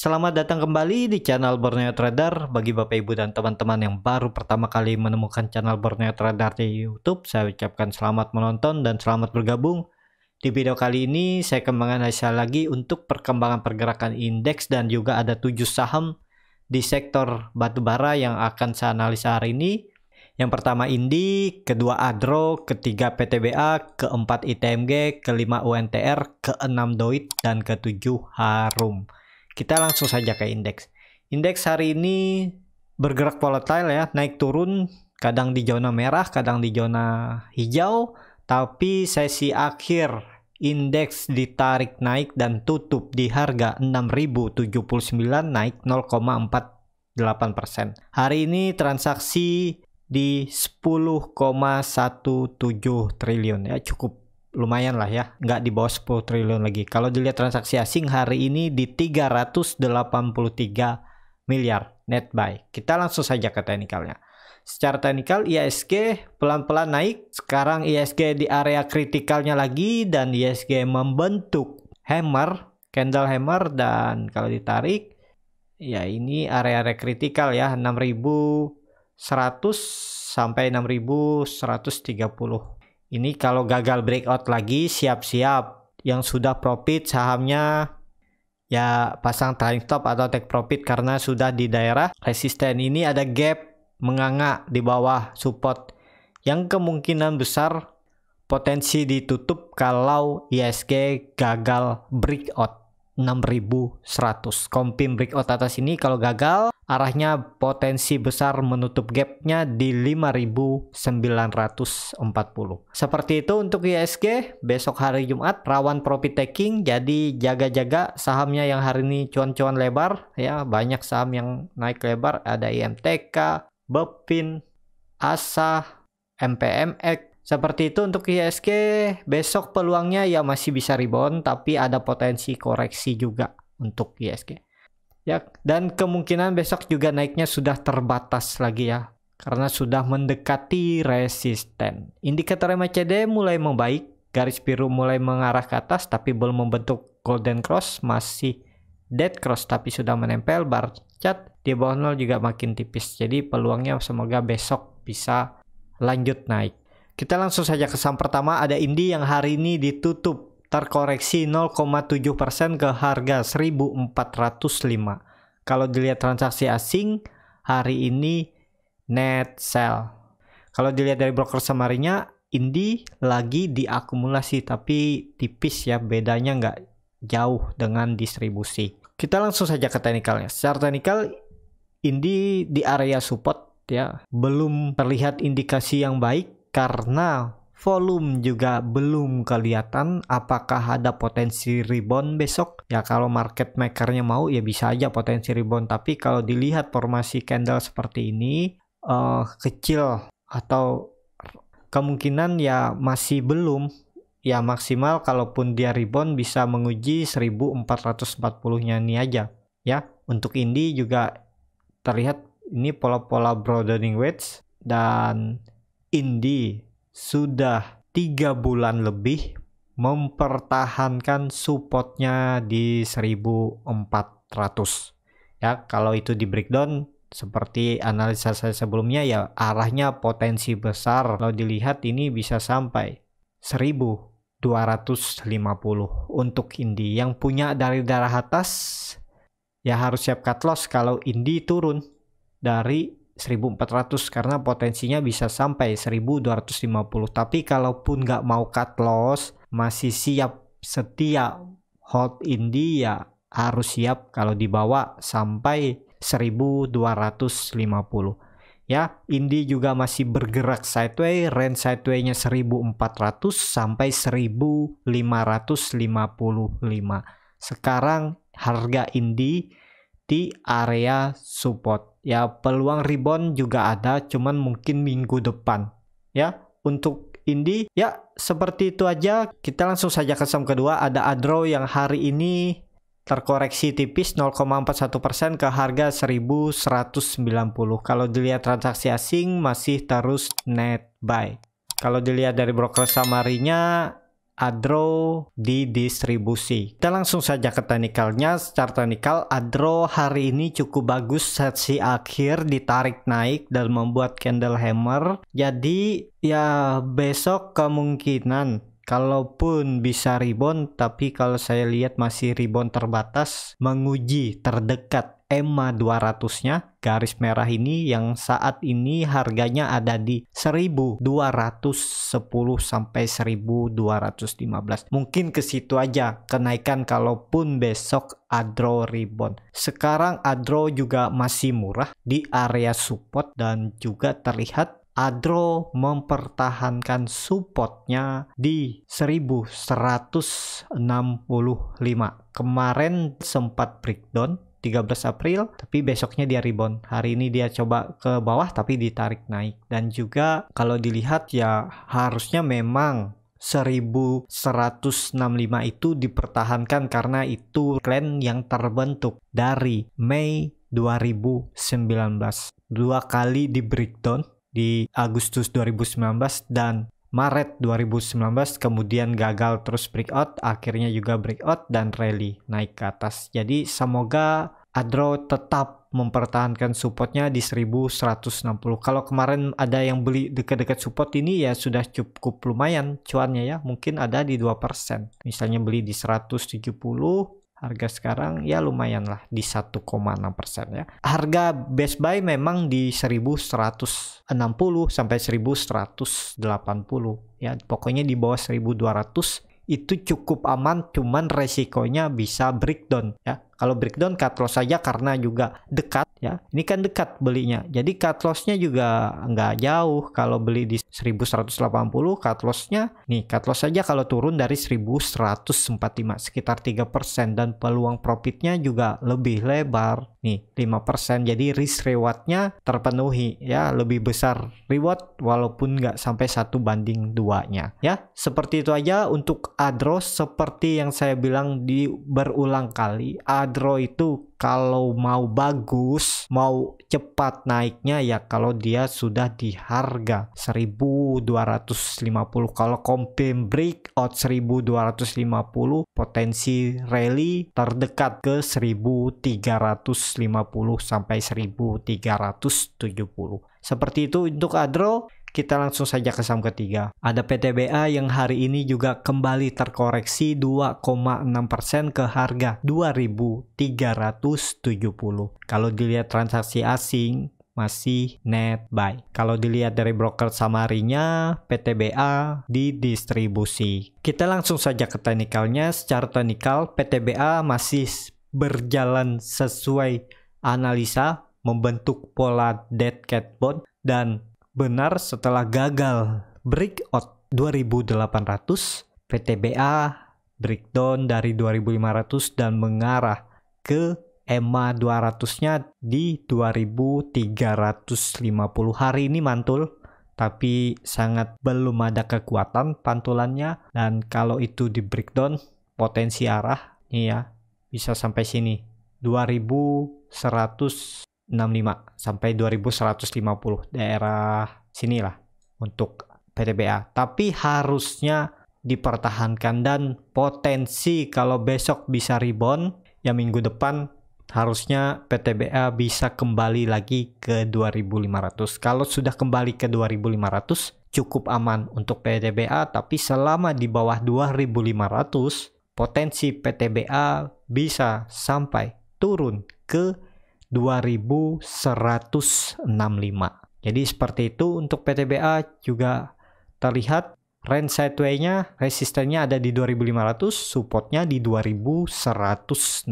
Selamat datang kembali di channel Borneo Trader Bagi Bapak Ibu dan teman-teman yang baru pertama kali menemukan channel Borneo Trader di Youtube Saya ucapkan selamat menonton dan selamat bergabung Di video kali ini saya kembangkan hasil lagi untuk perkembangan pergerakan indeks Dan juga ada 7 saham di sektor batubara yang akan saya analisa hari ini yang pertama Indi, kedua Adro, ketiga PTBA, keempat ITMG, kelima UNTR, keenam Doit, dan ketujuh Harum. Kita langsung saja ke indeks. Indeks hari ini bergerak volatile ya, naik turun, kadang di zona merah, kadang di zona hijau, tapi sesi akhir indeks ditarik naik dan tutup di harga 6079 naik 0,48%. Hari ini transaksi di 10,17 triliun ya cukup lumayan lah ya, nggak di bawah 10 triliun lagi. Kalau dilihat transaksi asing hari ini di 383 miliar net buy. Kita langsung saja ke teknikalnya. Secara teknikal ISG pelan-pelan naik, sekarang ISG di area kritikalnya lagi dan ISG membentuk hammer, candle hammer dan kalau ditarik ya ini area-area kritikal ya 6100 sampai 6130 ini kalau gagal breakout lagi siap-siap yang sudah profit sahamnya ya pasang trailing stop atau take profit karena sudah di daerah resisten ini ada gap menganga di bawah support yang kemungkinan besar potensi ditutup kalau ISG gagal breakout. 6100. Kompim breakout atas ini kalau gagal arahnya potensi besar menutup gapnya di 5940. Seperti itu untuk ISG besok hari Jumat rawan profit taking jadi jaga-jaga sahamnya yang hari ini cuan-cuan lebar ya banyak saham yang naik lebar ada IMTK, Bepin, ASA, MPMX, seperti itu untuk ISG besok peluangnya ya masih bisa rebound tapi ada potensi koreksi juga untuk ISG. Ya, dan kemungkinan besok juga naiknya sudah terbatas lagi ya karena sudah mendekati resisten. Indikator MACD mulai membaik, garis biru mulai mengarah ke atas tapi belum membentuk golden cross, masih dead cross tapi sudah menempel bar cat di bawah nol juga makin tipis. Jadi peluangnya semoga besok bisa lanjut naik. Kita langsung saja ke saham pertama ada Indi yang hari ini ditutup terkoreksi 0,7% ke harga 1405. Kalau dilihat transaksi asing hari ini net sell. Kalau dilihat dari broker semarinya Indi lagi diakumulasi tapi tipis ya bedanya nggak jauh dengan distribusi. Kita langsung saja ke teknikalnya. Secara teknikal Indi di area support ya belum terlihat indikasi yang baik karena volume juga belum kelihatan apakah ada potensi rebound besok ya kalau market makernya mau ya bisa aja potensi rebound tapi kalau dilihat formasi candle seperti ini uh, kecil atau kemungkinan ya masih belum ya maksimal kalaupun dia rebound bisa menguji 1440 nya ini aja ya untuk indie juga terlihat ini pola-pola broadening wedge dan Indi sudah tiga bulan lebih mempertahankan supportnya di 1400 ya kalau itu di breakdown seperti analisa saya sebelumnya ya arahnya potensi besar kalau dilihat ini bisa sampai 1250 untuk Indi yang punya dari darah atas ya harus siap cut loss kalau Indi turun dari 1400 karena potensinya bisa sampai 1250 tapi kalaupun nggak mau cut loss masih siap setia hold India harus siap kalau dibawa sampai 1250 ya Indi juga masih bergerak sideways range sideway nya 1400 sampai 1555 sekarang harga Indi di area support ya peluang rebound juga ada cuman mungkin minggu depan ya untuk Indi ya seperti itu aja kita langsung saja ke saham kedua ada Adro yang hari ini terkoreksi tipis 0,41% ke harga 1190 kalau dilihat transaksi asing masih terus net buy kalau dilihat dari broker samarinya adro didistribusi. Kita langsung saja ke teknikalnya. Secara teknikal, adro hari ini cukup bagus sesi akhir ditarik naik dan membuat candle hammer. Jadi ya besok kemungkinan kalaupun bisa rebound tapi kalau saya lihat masih rebound terbatas menguji terdekat EMA 200-nya garis merah ini yang saat ini harganya ada di 1210 sampai 1215. Mungkin ke situ aja kenaikan kalaupun besok Adro rebound. Sekarang Adro juga masih murah di area support dan juga terlihat Adro mempertahankan supportnya di 1165. Kemarin sempat breakdown 13 April tapi besoknya dia rebound hari ini dia coba ke bawah tapi ditarik naik dan juga kalau dilihat ya harusnya memang 1165 itu dipertahankan karena itu klan yang terbentuk dari Mei 2019 dua kali di breakdown di Agustus 2019 dan Maret 2019 kemudian gagal terus breakout akhirnya juga breakout dan rally naik ke atas jadi semoga Adro tetap mempertahankan supportnya di 1160 kalau kemarin ada yang beli dekat-dekat support ini ya sudah cukup lumayan cuannya ya mungkin ada di 2% misalnya beli di 170 harga sekarang ya lumayan lah di 1,6 persen ya. Harga Best Buy memang di 1160 sampai 1180 ya pokoknya di bawah 1200 itu cukup aman cuman resikonya bisa breakdown ya kalau breakdown cut loss saja karena juga dekat ya. Ini kan dekat belinya. Jadi cut lossnya juga nggak jauh. Kalau beli di 1180 cut lossnya nih cut loss saja kalau turun dari 1145 sekitar 3% dan peluang profitnya juga lebih lebar nih 5% jadi risk rewardnya terpenuhi ya lebih besar reward walaupun nggak sampai satu banding duanya ya seperti itu aja untuk adro seperti yang saya bilang di berulang kali adro itu kalau mau bagus, mau cepat naiknya ya kalau dia sudah di harga 1250. Kalau break breakout 1250, potensi rally terdekat ke 1350 sampai 1370. Seperti itu untuk Adro. Kita langsung saja ke saham ketiga. Ada PTBA yang hari ini juga kembali terkoreksi 2,6% ke harga 2.370. Kalau dilihat transaksi asing, masih net buy. Kalau dilihat dari broker samarinya, PTBA didistribusi. Kita langsung saja ke teknikalnya. Secara teknikal, PTBA masih berjalan sesuai analisa membentuk pola dead cat bond dan benar setelah gagal breakout 2800 PTBA breakdown dari 2500 dan mengarah ke EMA 200-nya di 2350 hari ini mantul tapi sangat belum ada kekuatan pantulannya dan kalau itu di breakdown potensi arah nih ya bisa sampai sini 2100 65 sampai 2150 daerah sinilah untuk PTBA. Tapi harusnya dipertahankan dan potensi kalau besok bisa rebound ya minggu depan harusnya PTBA bisa kembali lagi ke 2500. Kalau sudah kembali ke 2500 cukup aman untuk PTBA tapi selama di bawah 2500 potensi PTBA bisa sampai turun ke 2165. Jadi seperti itu untuk PTBA juga terlihat range sideway-nya, resistennya ada di 2500, supportnya di 2165.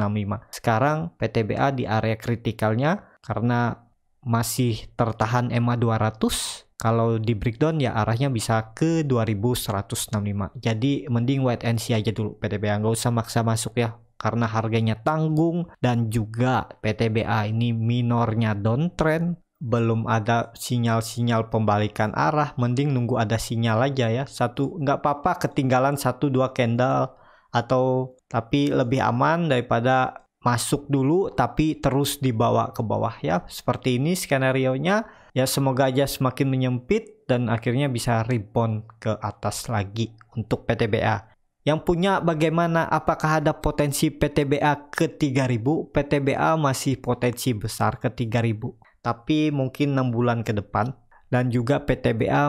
Sekarang PTBA di area kritikalnya karena masih tertahan EMA 200, kalau di breakdown ya arahnya bisa ke 2165. Jadi mending wait and see aja dulu PTBA, nggak usah maksa masuk ya karena harganya tanggung dan juga PTBA ini minornya downtrend belum ada sinyal-sinyal pembalikan arah mending nunggu ada sinyal aja ya satu nggak apa-apa ketinggalan satu dua candle atau tapi lebih aman daripada masuk dulu tapi terus dibawa ke bawah ya seperti ini skenario nya ya semoga aja semakin menyempit dan akhirnya bisa rebound ke atas lagi untuk PTBA yang punya bagaimana apakah ada potensi PTBA ke 3000? PTBA masih potensi besar ke 3000, tapi mungkin 6 bulan ke depan dan juga PTBA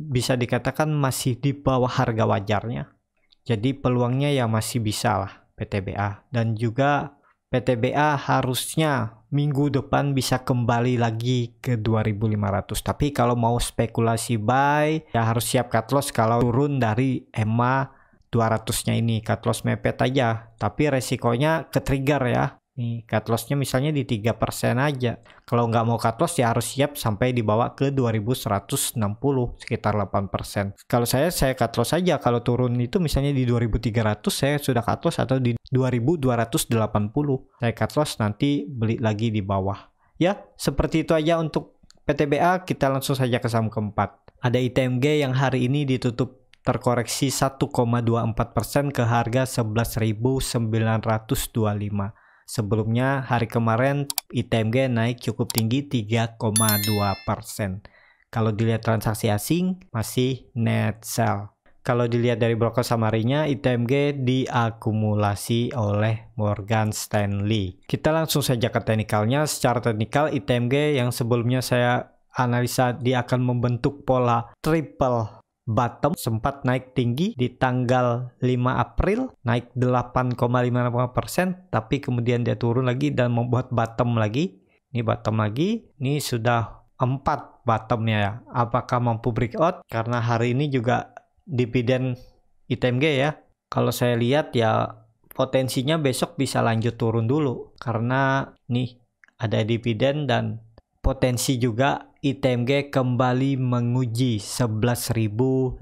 bisa dikatakan masih di bawah harga wajarnya. Jadi peluangnya ya masih bisa lah PTBA dan juga PTBA harusnya minggu depan bisa kembali lagi ke 2500 tapi kalau mau spekulasi buy ya harus siap cut loss kalau turun dari EMA 200-nya ini cut loss mepet aja tapi resikonya ke trigger ya nih cut lossnya misalnya di 3% aja kalau nggak mau cut loss ya harus siap sampai dibawa ke 2160 sekitar 8% kalau saya saya cut loss aja kalau turun itu misalnya di 2300 saya sudah cut loss atau di 2280 saya cut loss nanti beli lagi di bawah ya seperti itu aja untuk PTBA kita langsung saja ke saham keempat ada ITMG yang hari ini ditutup terkoreksi 1,24 persen ke harga 11.925. Sebelumnya hari kemarin ITMG naik cukup tinggi 3,2 persen. Kalau dilihat transaksi asing masih net sell. Kalau dilihat dari broker samarinya ITMG diakumulasi oleh Morgan Stanley. Kita langsung saja ke teknikalnya. Secara teknikal ITMG yang sebelumnya saya analisa dia akan membentuk pola triple bottom sempat naik tinggi di tanggal 5 April naik 8,55% tapi kemudian dia turun lagi dan membuat bottom lagi ini bottom lagi ini sudah 4 bottomnya ya apakah mampu breakout karena hari ini juga dividen ITMG ya kalau saya lihat ya potensinya besok bisa lanjut turun dulu karena nih ada dividen dan potensi juga ITMG kembali menguji 11.570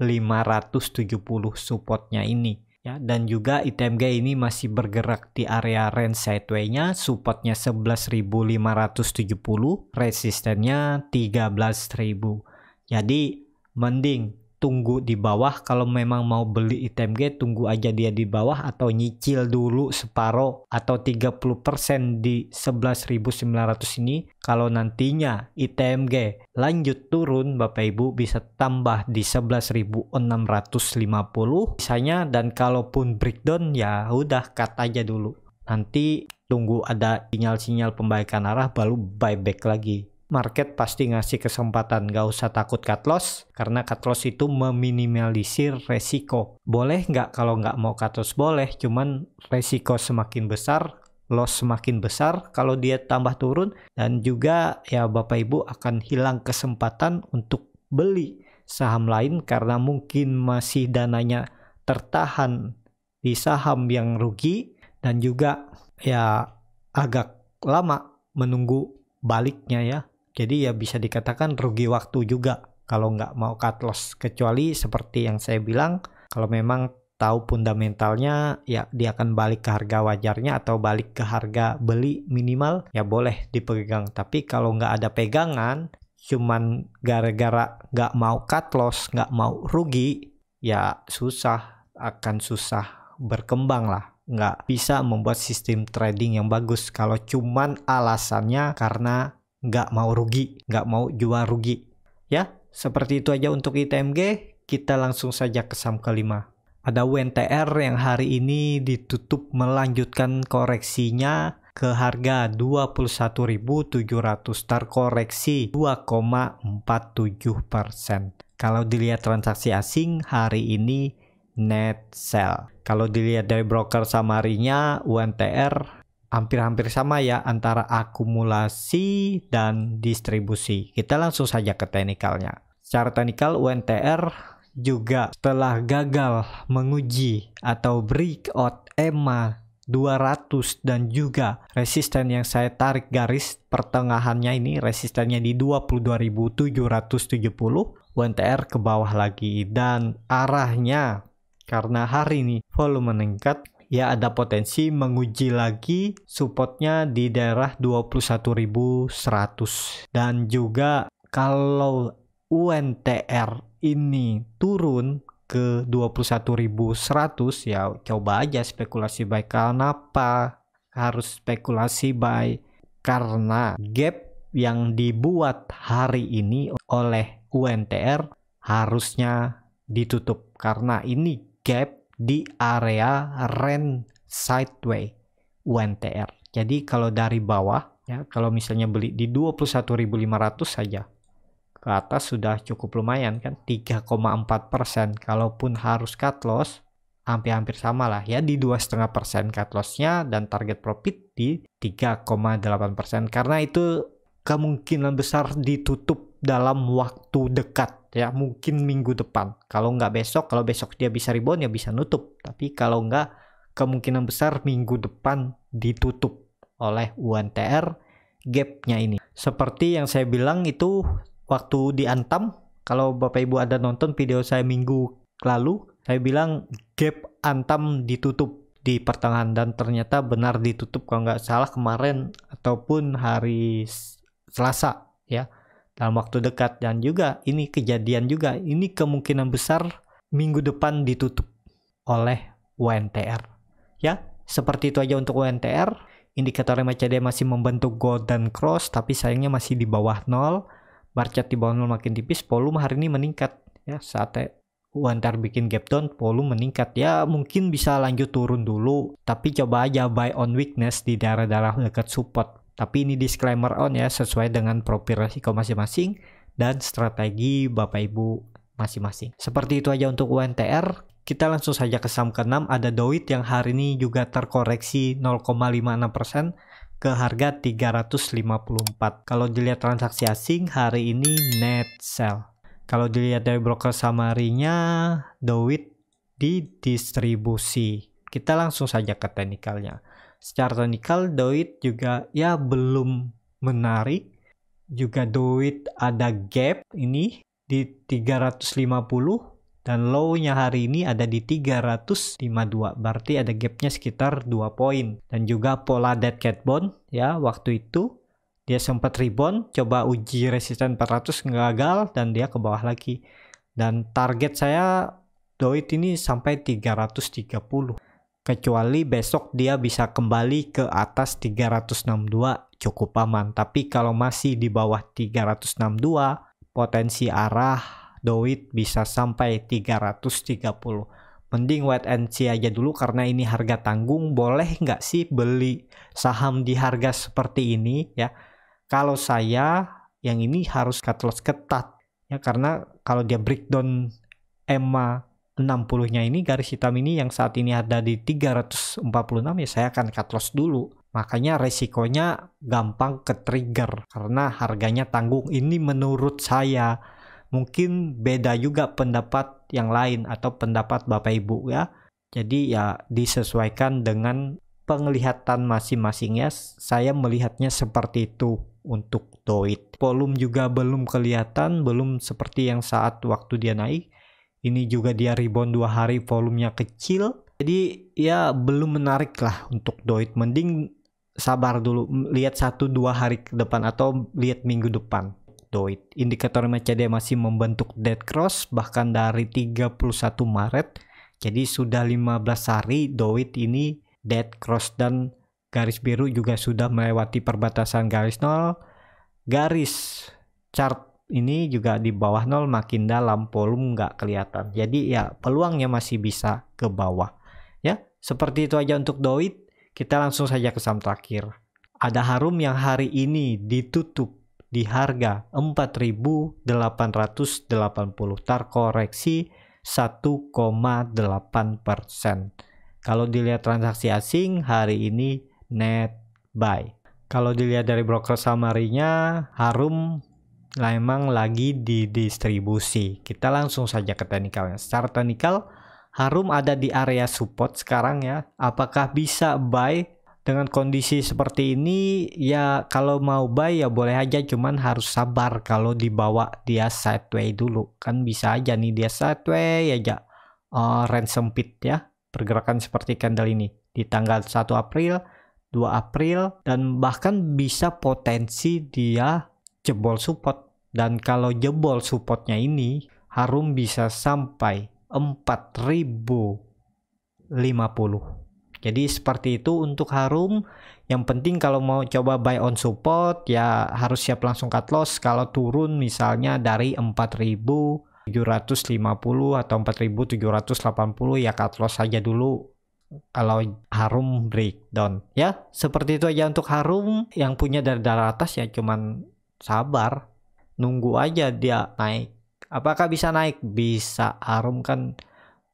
supportnya ini ya dan juga ITMG ini masih bergerak di area range sideway-nya supportnya 11.570 resistennya 13.000 jadi mending tunggu di bawah kalau memang mau beli ITMG tunggu aja dia di bawah atau nyicil dulu separuh atau 30% di 11.900 ini kalau nantinya ITMG lanjut turun Bapak Ibu bisa tambah di 11.650 misalnya dan kalaupun breakdown ya udah cut aja dulu nanti tunggu ada sinyal-sinyal pembaikan arah baru buyback lagi market pasti ngasih kesempatan gak usah takut cut loss karena cut loss itu meminimalisir resiko boleh nggak kalau nggak mau cut loss boleh cuman resiko semakin besar loss semakin besar kalau dia tambah turun dan juga ya Bapak Ibu akan hilang kesempatan untuk beli saham lain karena mungkin masih dananya tertahan di saham yang rugi dan juga ya agak lama menunggu baliknya ya jadi ya bisa dikatakan rugi waktu juga kalau nggak mau cut loss. Kecuali seperti yang saya bilang, kalau memang tahu fundamentalnya ya dia akan balik ke harga wajarnya atau balik ke harga beli minimal ya boleh dipegang tapi kalau nggak ada pegangan cuman gara-gara nggak mau cut loss nggak mau rugi ya susah akan susah berkembang lah nggak bisa membuat sistem trading yang bagus kalau cuman alasannya karena nggak mau rugi, nggak mau jual rugi. Ya, seperti itu aja untuk ITMG. Kita langsung saja ke saham kelima. Ada UNTR yang hari ini ditutup melanjutkan koreksinya ke harga 21.700 terkoreksi 2,47 persen. Kalau dilihat transaksi asing hari ini net sell. Kalau dilihat dari broker samarinya UNTR hampir-hampir sama ya antara akumulasi dan distribusi. Kita langsung saja ke teknikalnya. Secara teknikal UNTR juga telah gagal menguji atau break out EMA 200 dan juga resisten yang saya tarik garis pertengahannya ini resistennya di 22.770 UNTR ke bawah lagi dan arahnya karena hari ini volume meningkat ya ada potensi menguji lagi supportnya di daerah 21.100 dan juga kalau UNTR ini turun ke 21.100 ya coba aja spekulasi buy kenapa harus spekulasi buy karena gap yang dibuat hari ini oleh UNTR harusnya ditutup karena ini gap di area rent sideway UNTR. Jadi kalau dari bawah ya kalau misalnya beli di 21.500 saja ke atas sudah cukup lumayan kan 3,4 persen kalaupun harus cut loss hampir-hampir sama lah ya di 2,5 persen cut lossnya dan target profit di 3,8 persen karena itu kemungkinan besar ditutup dalam waktu dekat ya mungkin minggu depan kalau nggak besok kalau besok dia bisa rebound ya bisa nutup tapi kalau nggak kemungkinan besar minggu depan ditutup oleh UNTR gapnya ini seperti yang saya bilang itu waktu di antam. kalau bapak ibu ada nonton video saya minggu lalu saya bilang gap antam ditutup di pertengahan dan ternyata benar ditutup kalau nggak salah kemarin ataupun hari Selasa ya dalam waktu dekat dan juga ini kejadian juga ini kemungkinan besar minggu depan ditutup oleh UNTR ya seperti itu aja untuk UNTR indikator MACD masih membentuk golden cross tapi sayangnya masih di bawah nol bar chart di bawah nol makin tipis volume hari ini meningkat ya saat UNTR bikin gap down volume meningkat ya mungkin bisa lanjut turun dulu tapi coba aja buy on weakness di daerah-daerah dekat support tapi ini disclaimer on ya, sesuai dengan profil risiko masing-masing dan strategi Bapak Ibu masing-masing. Seperti itu aja untuk UNTR. Kita langsung saja ke saham ke ada Dowit yang hari ini juga terkoreksi 0,56% ke harga 354. Kalau dilihat transaksi asing hari ini net sell. Kalau dilihat dari broker samarinya Dowit di distribusi. Kita langsung saja ke teknikalnya secara teknikal Doit juga ya belum menarik juga Doit ada gap ini di 350 dan low-nya hari ini ada di 352 berarti ada gapnya sekitar 2 poin dan juga pola dead cat bond ya waktu itu dia sempat rebound coba uji resisten 400 gagal dan dia ke bawah lagi dan target saya Doit ini sampai 330 kecuali besok dia bisa kembali ke atas 362 cukup aman tapi kalau masih di bawah 362 potensi arah doit bisa sampai 330 mending wait and see aja dulu karena ini harga tanggung boleh nggak sih beli saham di harga seperti ini ya kalau saya yang ini harus cut loss ketat ya karena kalau dia breakdown EMA 60-nya ini garis hitam ini yang saat ini ada di 346 ya saya akan cut loss dulu. Makanya resikonya gampang ke trigger karena harganya tanggung. Ini menurut saya mungkin beda juga pendapat yang lain atau pendapat Bapak Ibu ya. Jadi ya disesuaikan dengan penglihatan masing-masing ya. Saya melihatnya seperti itu untuk doit. Volume juga belum kelihatan, belum seperti yang saat waktu dia naik ini juga dia rebound dua hari volumenya kecil. Jadi ya belum menarik lah untuk Doit. Mending sabar dulu lihat satu dua hari ke depan atau lihat minggu depan. Doit. Indikator MACD masih membentuk dead cross bahkan dari 31 Maret. Jadi sudah 15 hari Doit ini dead cross dan garis biru juga sudah melewati perbatasan garis nol. Garis chart ini juga di bawah nol makin dalam volume nggak kelihatan. Jadi ya peluangnya masih bisa ke bawah. Ya, seperti itu aja untuk Doit. Kita langsung saja ke saham terakhir. Ada Harum yang hari ini ditutup di harga 4.880 koreksi 1,8 persen. Kalau dilihat transaksi asing hari ini net buy. Kalau dilihat dari broker samarinya, Harum lah emang lagi didistribusi. Kita langsung saja ke teknikalnya. Secara teknikal, Harum ada di area support sekarang ya. Apakah bisa buy dengan kondisi seperti ini? Ya kalau mau buy ya boleh aja cuman harus sabar kalau dibawa dia sideway dulu. Kan bisa aja nih dia sideway aja uh, eh, range sempit ya. Pergerakan seperti candle ini di tanggal 1 April, 2 April dan bahkan bisa potensi dia jebol support dan kalau jebol supportnya ini Harum bisa sampai 4050 jadi seperti itu untuk Harum yang penting kalau mau coba buy on support ya harus siap langsung cut loss kalau turun misalnya dari 4750 atau 4780 ya cut loss saja dulu kalau harum breakdown ya seperti itu aja untuk harum yang punya dari darah atas ya cuman sabar nunggu aja dia naik apakah bisa naik bisa Arum kan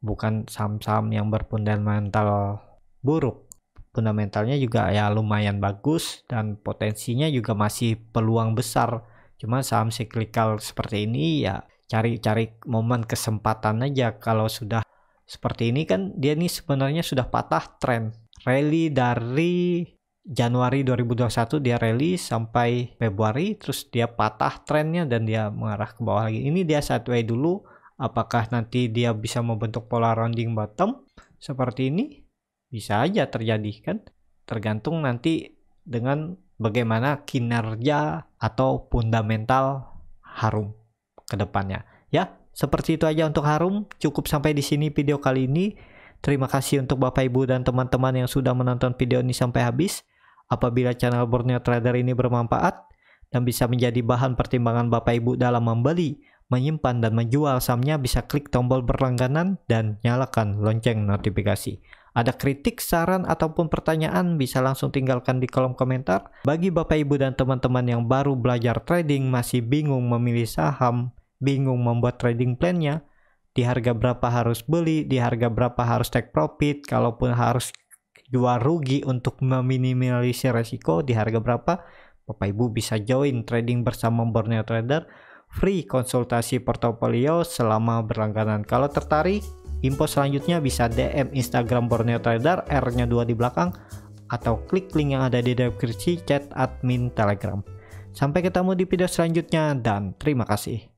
bukan saham-saham yang berfundamental buruk fundamentalnya juga ya lumayan bagus dan potensinya juga masih peluang besar cuma saham cyclical seperti ini ya cari-cari momen kesempatan aja kalau sudah seperti ini kan dia nih sebenarnya sudah patah tren rally dari Januari 2021 dia rally sampai Februari terus dia patah trennya dan dia mengarah ke bawah lagi. Ini dia sideways dulu apakah nanti dia bisa membentuk pola rounding bottom seperti ini? Bisa aja terjadi kan? Tergantung nanti dengan bagaimana kinerja atau fundamental Harum ke depannya. Ya, seperti itu aja untuk Harum. Cukup sampai di sini video kali ini. Terima kasih untuk Bapak Ibu dan teman-teman yang sudah menonton video ini sampai habis. Apabila channel Borneo Trader ini bermanfaat dan bisa menjadi bahan pertimbangan Bapak Ibu dalam membeli, menyimpan, dan menjual sahamnya bisa klik tombol berlangganan dan nyalakan lonceng notifikasi. Ada kritik, saran, ataupun pertanyaan bisa langsung tinggalkan di kolom komentar. Bagi Bapak Ibu dan teman-teman yang baru belajar trading masih bingung memilih saham, bingung membuat trading plannya, di harga berapa harus beli, di harga berapa harus take profit, kalaupun harus jual rugi untuk meminimalisir resiko di harga berapa? Bapak Ibu bisa join trading bersama Borneo Trader free konsultasi portofolio selama berlangganan. Kalau tertarik, info selanjutnya bisa DM Instagram Borneo Trader R-nya 2 di belakang atau klik link yang ada di deskripsi chat admin Telegram. Sampai ketemu di video selanjutnya dan terima kasih.